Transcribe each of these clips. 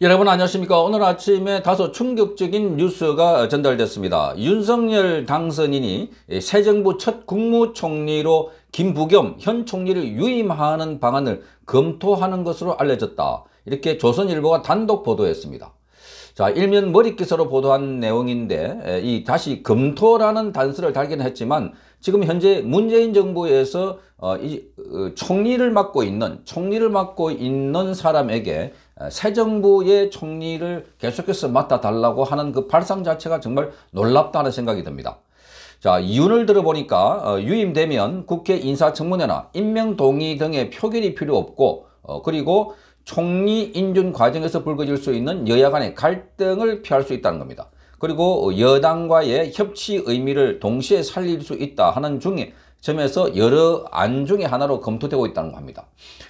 여러분 안녕하십니까 오늘 아침에 다소 충격적인 뉴스가 전달됐습니다 윤석열 당선인이 새 정부 첫 국무총리로 김부겸 현 총리를 유임하는 방안을 검토하는 것으로 알려졌다 이렇게 조선일보가 단독 보도했습니다 자 일면 머릿기사로 보도한 내용인데 이 다시 검토라는 단서를 달긴 했지만 지금 현재 문재인 정부에서 어, 이, 어, 총리를 맡고 있는 총리를 맡고 있는 사람에게 아, 새 정부의 총리를 계속해서 맡아달라고 하는 그 발상 자체가 정말 놀랍다는 생각이 듭니다. 자이유를 들어보니까 어, 유임되면 국회 인사청문회나 임명동의 등의 표결이 필요 없고 어, 그리고 총리 인준 과정에서 불거질 수 있는 여야 간의 갈등을 피할 수 있다는 겁니다. 그리고 여당과의 협치 의미를 동시에 살릴 수 있다 하는 중에 점에서 여러 안 중의 하나로 검토되고 있다는 겁니다.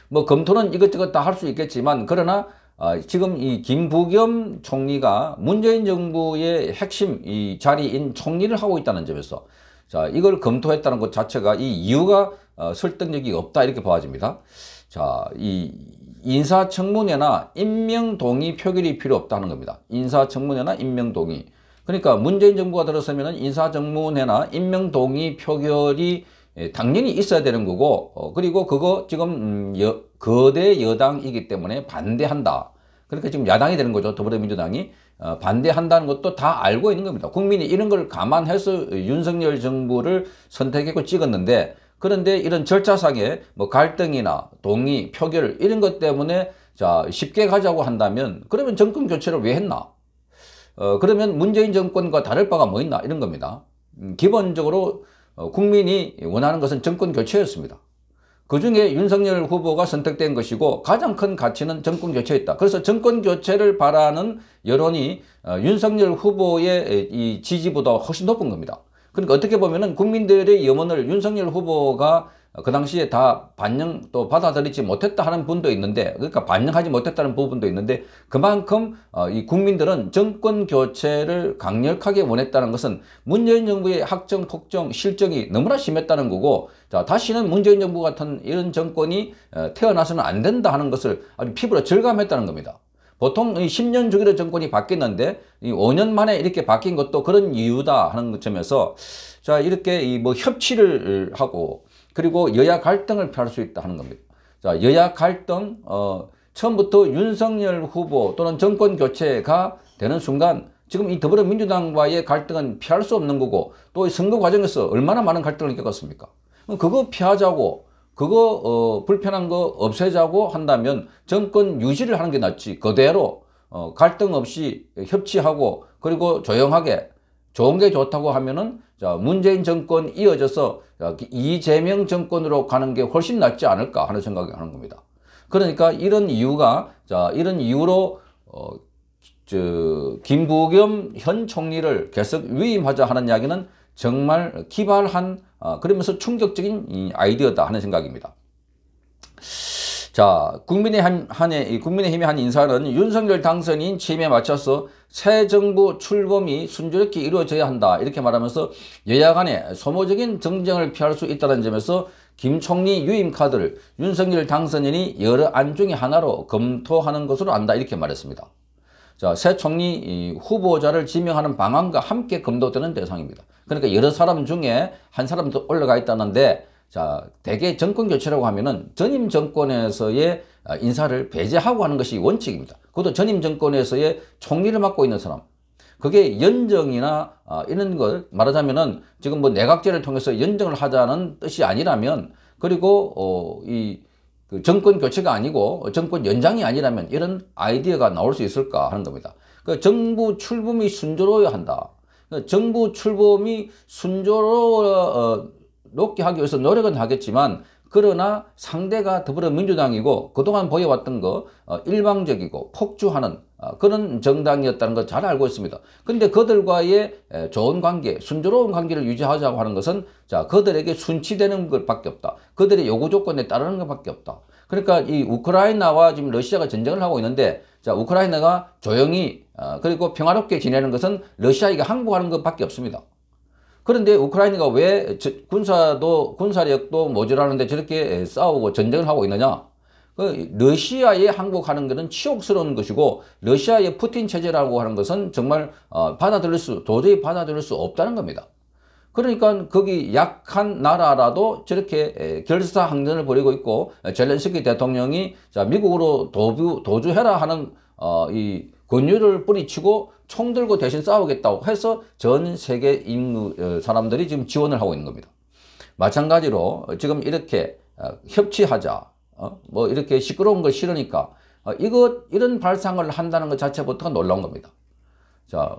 뭐 검토는 이것저것 다 할 수 있겠지만 그러나 어, 지금 이 김부겸 총리가 문재인 정부의 핵심 이 자리인 총리를 하고 있다는 점에서 자 이걸 검토했다는 것 자체가 이 이유가 어, 설득력이 없다 이렇게 봐집니다. 자 이 인사청문회나 임명동의 표결이 필요 없다는 겁니다. 인사청문회나 임명동의 그러니까 문재인 정부가 들어서면 인사청문회나 임명동의 표결이 예, 당연히 있어야 되는 거고 어, 그리고 그거 지금 음, 여, 거대 여당이기 때문에 반대한다. 그러니까 지금 야당이 되는 거죠. 더불어민주당이 어, 반대한다는 것도 다 알고 있는 겁니다. 국민이 이런 걸 감안해서 윤석열 정부를 선택했고 찍었는데 그런데 이런 절차상의 뭐 갈등이나 동의, 표결 이런 것 때문에 자 쉽게 가자고 한다면 그러면 정권 교체를 왜 했나? 어 그러면 문재인 정권과 다를 바가 뭐 있나 이런 겁니다. 음, 기본적으로 어, 국민이 원하는 것은 정권 교체였습니다. 그중에 윤석열 후보가 선택된 것이고 가장 큰 가치는 정권 교체에 있다. 그래서 정권 교체를 바라는 여론이 어, 윤석열 후보의 이 지지보다 훨씬 높은 겁니다. 그러니까 어떻게 보면은 국민들의 염원을 윤석열 후보가 어, 그 당시에 다 반영 또 받아들이지 못했다 하는 분도 있는데 그러니까 반영하지 못했다는 부분도 있는데 그만큼 어, 이 국민들은 정권 교체를 강력하게 원했다는 것은 문재인 정부의 학정 폭정 실정이 너무나 심했다는 거고 자 다시는 문재인 정부 같은 이런 정권이 어, 태어나서는 안 된다 하는 것을 아주 피부로 절감했다는 겁니다. 보통 10년 주기로 정권이 바뀌었는데 5년 만에 이렇게 바뀐 것도 그런 이유다 하는 점에서 자 이렇게 이 뭐 협치를 하고 그리고 여야 갈등을 피할 수 있다 하는 겁니다. 자, 여야 갈등, 어, 처음부터 윤석열 후보 또는 정권 교체가 되는 순간 지금 이 더불어민주당과의 갈등은 피할 수 없는 거고 또 선거 과정에서 얼마나 많은 갈등을 겪었습니까? 그거 피하자고 그거 어, 불편한 거 없애자고 한다면 정권 유지를 하는 게 낫지 그대로 어, 갈등 없이 협치하고 그리고 조용하게 좋은 게 좋다고 하면은 자, 문재인 정권 이어져서 이재명 정권으로 가는 게 훨씬 낫지 않을까 하는 생각을 하는 겁니다. 그러니까 이런 이유가 자, 이런 이유로 어, 저, 김부겸 현 총리를 계속 위임하자 하는 이야기는 정말 기발한 어, 그러면서 충격적인 아이디어다 하는 생각입니다. 자, 국민의 한, 한해, 국민의힘의 한 인사는 윤석열 당선인 취임에 맞춰서 새 정부 출범이 순조롭게 이루어져야 한다. 이렇게 말하면서 여야 간에 소모적인 정쟁을 피할 수 있다는 점에서 김 총리 유임 카드를 윤석열 당선인이 여러 안 중에 하나로 검토하는 것으로 안다. 이렇게 말했습니다. 자, 새 총리 후보자를 지명하는 방안과 함께 검토되는 대상입니다. 그러니까 여러 사람 중에 한 사람도 올라가 있다는데 자, 대개 정권 교체라고 하면은 전임 정권에서의 아, 인사를 배제하고 하는 것이 원칙입니다. 그것도 전임 정권에서의 총리를 맡고 있는 사람. 그게 연정이나 아, 이런 걸 말하자면은 지금 뭐 내각제를 통해서 연정을 하자는 뜻이 아니라면 그리고 어 이 그 정권 교체가 아니고 정권 연장이 아니라면 이런 아이디어가 나올 수 있을까 하는 겁니다. 그 정부 출범이 순조로워야 한다. 그 정부 출범이 순조로워 어, 높게 하기 위해서 노력은 하겠지만 그러나 상대가 더불어민주당이고 그동안 보여왔던 거 어, 일방적이고 폭주하는 어, 그런 정당이었다는 걸 잘 알고 있습니다. 그런데 그들과의 좋은 관계, 순조로운 관계를 유지하자고 하는 것은 자 그들에게 순치되는 것밖에 없다. 그들의 요구 조건에 따르는 것밖에 없다. 그러니까 이 우크라이나와 지금 러시아가 전쟁을 하고 있는데 자 우크라이나가 조용히 어, 그리고 평화롭게 지내는 것은 러시아에게 항복하는 것밖에 없습니다. 그런데 우크라이나가 왜 군사도 군사력도 모자라는데 저렇게 싸우고 전쟁을 하고 있느냐? 그 러시아에 항복하는 것은 치욕스러운 것이고 러시아의 푸틴 체제라고 하는 것은 정말 어, 받아들일 수 도저히 받아들일 수 없다는 겁니다. 그러니까 거기 약한 나라라도 저렇게 결사항전을 벌이고 있고 젤렌스키 대통령이 자 미국으로 도주, 도주해라 하는 어, 이 권유를 뿌리치고 총 들고 대신 싸우겠다고 해서 전 세계 인무, 어, 사람들이 지금 지원을 하고 있는 겁니다. 마찬가지로 지금 이렇게 어, 협치하자, 어, 뭐 이렇게 시끄러운 걸 싫으니까 이것 이런 발상을 한다는 것 자체부터가 놀라운 겁니다. 자,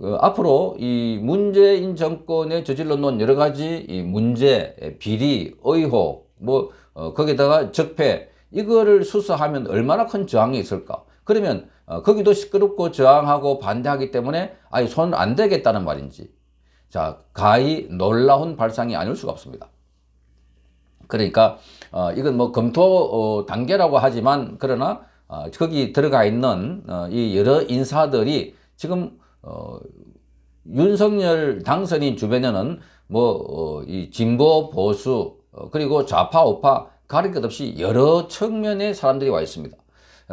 그 앞으로 이 문재인 정권의 저질러 놓은 여러 가지 이 문제, 비리, 의혹, 뭐 거기다가 적폐 이거를 수사하면 얼마나 큰 저항이 있을까? 그러면 어, 거기도 시끄럽고 저항하고 반대하기 때문에 아예 손안 대겠다는 말인지 자 가히 놀라운 발상이 아닐 수가 없습니다. 그러니까 어, 이건 뭐 검토 어, 단계라고 하지만 그러나 어, 거기 들어가 있는 어, 이 여러 인사들이 지금 어, 윤석열 당선인 주변에는 뭐이 어, 진보 보수 어, 그리고 좌파 우파 가릴 것 없이 여러 측면의 사람들이 와 있습니다.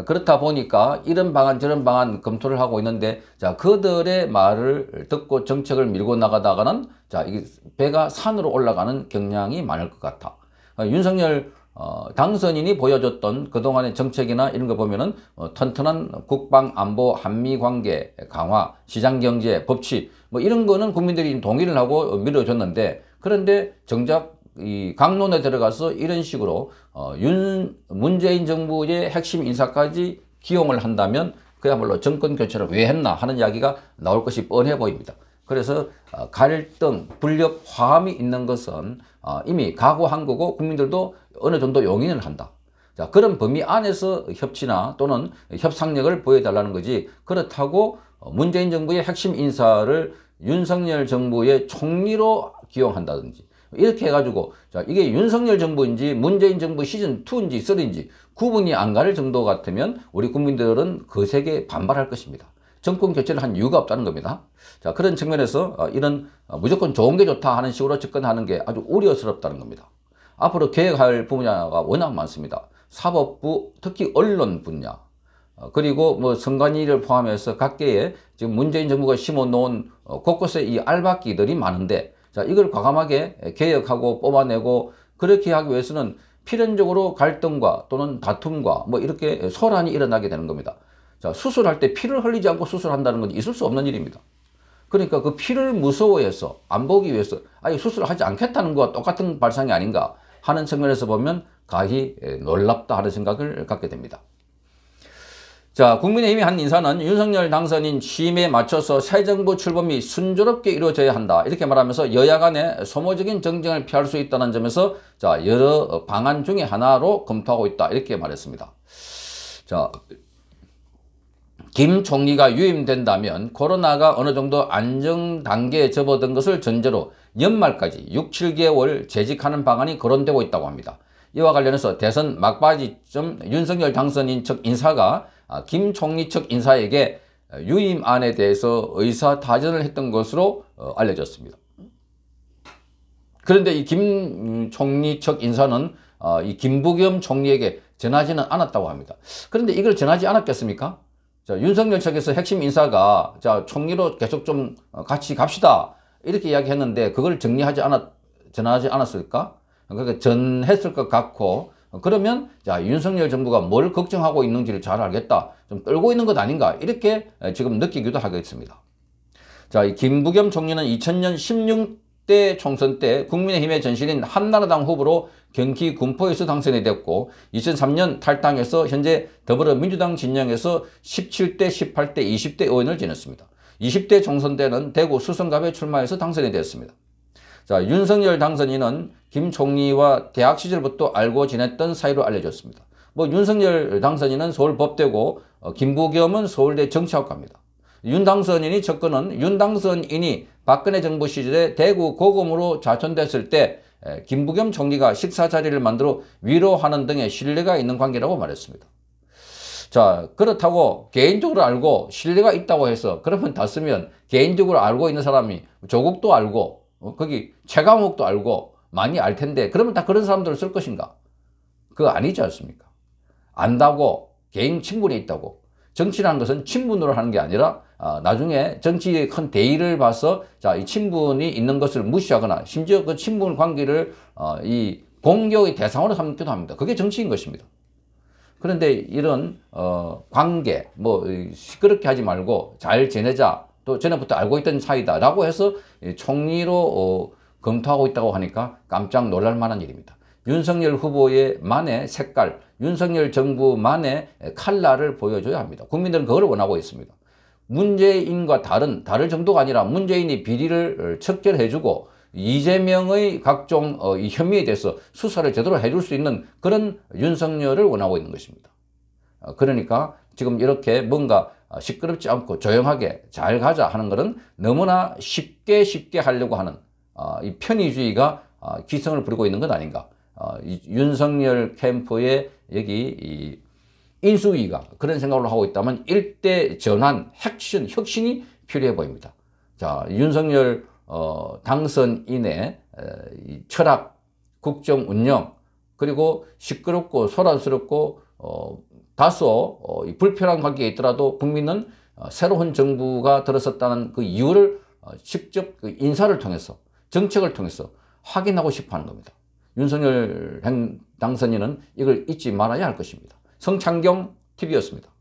그렇다 보니까 이런 방안 저런 방안 검토를 하고 있는데 자 그들의 말을 듣고 정책을 밀고 나가다가는 자 이게 배가 산으로 올라가는 경향이 많을 것 같아. 어, 윤석열 어, 당선인이 보여줬던 그동안의 정책이나 이런 거 보면은 어, 튼튼한 국방 안보 한미 관계 강화 시장 경제 법치 뭐 이런 거는 국민들이 동의를 하고 밀어줬는데 그런데 정작 이 강론에 들어가서 이런 식으로 어, 윤 문재인 정부의 핵심 인사까지 기용을 한다면 그야말로 정권 교체를 왜 했나 하는 이야기가 나올 것이 뻔해 보입니다. 그래서 어, 갈등, 불협, 화함이 있는 것은 어, 이미 각오한 거고 국민들도 어느 정도 용인을 한다. 자, 그런 범위 안에서 협치나 또는 협상력을 보여달라는 거지 그렇다고 어, 문재인 정부의 핵심 인사를 윤석열 정부의 총리로 기용한다든지 이렇게 해가지고 자 이게 윤석열 정부인지 문재인 정부 시즌2인지 3인지 구분이 안 가릴 정도 같으면 우리 국민들은 그세계에 반발할 것입니다. 정권 교체를 한 이유가 없다는 겁니다. 자 그런 측면에서 어, 이런 어, 무조건 좋은 게 좋다 하는 식으로 접근하는 게 아주 우려스럽다는 겁니다. 앞으로 계획할 분야가 워낙 많습니다. 사법부, 특히 언론 분야, 어, 그리고 뭐 선관위를 포함해서 각계에 지금 문재인 정부가 심어놓은 곳곳에 이 알박기들이 많은데 자, 이걸 과감하게 개혁하고 뽑아내고 그렇게 하기 위해서는 필연적으로 갈등과 또는 다툼과 뭐 이렇게 소란이 일어나게 되는 겁니다. 자, 수술할 때 피를 흘리지 않고 수술한다는 건 있을 수 없는 일입니다. 그러니까 그 피를 무서워해서 안 보기 위해서 아예 수술을 하지 않겠다는 것과 똑같은 발상이 아닌가 하는 측면에서 보면 가히 놀랍다 하는 생각을 갖게 됩니다. 자, 국민의힘이 한 인사는 윤석열 당선인 취임에 맞춰서 새 정부 출범이 순조롭게 이루어져야 한다. 이렇게 말하면서 여야 간의 소모적인 정쟁을 피할 수 있다는 점에서 자, 여러 방안 중에 하나로 검토하고 있다. 이렇게 말했습니다. 자, 김 총리가 유임된다면 코로나가 어느 정도 안정 단계에 접어든 것을 전제로 연말까지 6, 7개월 재직하는 방안이 거론되고 있다고 합니다. 이와 관련해서 대선 막바지쯤 윤석열 당선인 측 인사가 아, 김 총리 측 인사에게 유임안에 대해서 의사 다전을 했던 것으로 어, 알려졌습니다. 그런데 이 김 총리 측 인사는 어, 이 김부겸 총리에게 전하지는 않았다고 합니다. 그런데 이걸 전하지 않았겠습니까? 자, 윤석열 측에서 핵심 인사가 자, 총리로 계속 좀 어, 같이 갑시다. 이렇게 이야기했는데 그걸 정리하지 않았 전하지 않았을까? 그러니까 전했을 것 같고 어, 그러면 자 윤석열 정부가 뭘 걱정하고 있는지를 잘 알겠다. 좀 떨고 있는 것 아닌가 이렇게 지금 느끼기도 하겠습니다. 자, 김부겸 총리는 2000년 16대 총선 때 국민의힘의 전신인 한나라당 후보로 경기 군포에서 당선이 됐고 2003년 탈당해서 현재 더불어민주당 진영에서 17대, 18대, 20대 의원을 지냈습니다. 20대 총선 때는 대구 수성갑에 출마해서 당선이 되었습니다 자, 윤석열 당선인은 김 총리와 대학 시절부터 알고 지냈던 사이로 알려졌습니다. 뭐 윤석열 당선인은 서울 법대고 어, 김부겸은 서울대 정치학과입니다. 윤 당선인이 접근은 윤 당선인이 박근혜 정부 시절에 대구 고검으로 좌천됐을 때 에, 김부겸 총리가 식사 자리를 만들어 위로하는 등의 신뢰가 있는 관계라고 말했습니다. 자 그렇다고 개인적으로 알고 신뢰가 있다고 해서 그러면 다 쓰면 개인적으로 알고 있는 사람이 조국도 알고 어? 거기 최강욱도 알고 많이 알 텐데 그러면 다 그런 사람들을 쓸 것인가? 그거 아니지 않습니까? 안다고 개인 친분이 있다고 정치라는 것은 친분으로 하는 게 아니라 아, 나중에 정치의 큰 대의를 봐서 자, 이 친분이 있는 것을 무시하거나 심지어 그 친분 관계를 어, 이 공격의 대상으로 삼기도 합니다. 그게 정치인 것입니다. 그런데 이런 어, 관계 뭐 시끄럽게 하지 말고 잘 지내자 또 전에부터 알고 있던 사이다라고 해서 총리로 어, 검토하고 있다고 하니까 깜짝 놀랄 만한 일입니다. 윤석열 후보의 만의 색깔, 윤석열 정부만의 칼날을 보여줘야 합니다. 국민들은 그걸 원하고 있습니다. 문재인과 다른, 다를 정도가 아니라 문재인이 비리를 어, 척결해주고 이재명의 각종 어, 이 혐의에 대해서 수사를 제대로 해줄 수 있는 그런 윤석열을 원하고 있는 것입니다. 어, 그러니까 지금 이렇게 뭔가 아, 시끄럽지 않고 조용하게 잘 가자 하는 것은 너무나 쉽게 쉽게 하려고 하는 아, 이 편의주의가 아, 기성을 부리고 있는 것 아닌가. 윤석열 캠프의 여기 인수위가 그런 생각을 하고 있다면 일대 전환, 핵심, 혁신이 필요해 보입니다. 자, 윤석열 어, 당선인의 철학, 국정 운영, 그리고 시끄럽고 소란스럽고 어, 다소 어, 불편한 관계에 있더라도 국민은 어, 새로운 정부가 들어섰다는 그 이유를 어, 직접 그 인사를 통해서 정책을 통해서 확인하고 싶어 하는 겁니다. 윤석열 당선인은 이걸 잊지 말아야 할 것입니다. 성창경 TV였습니다.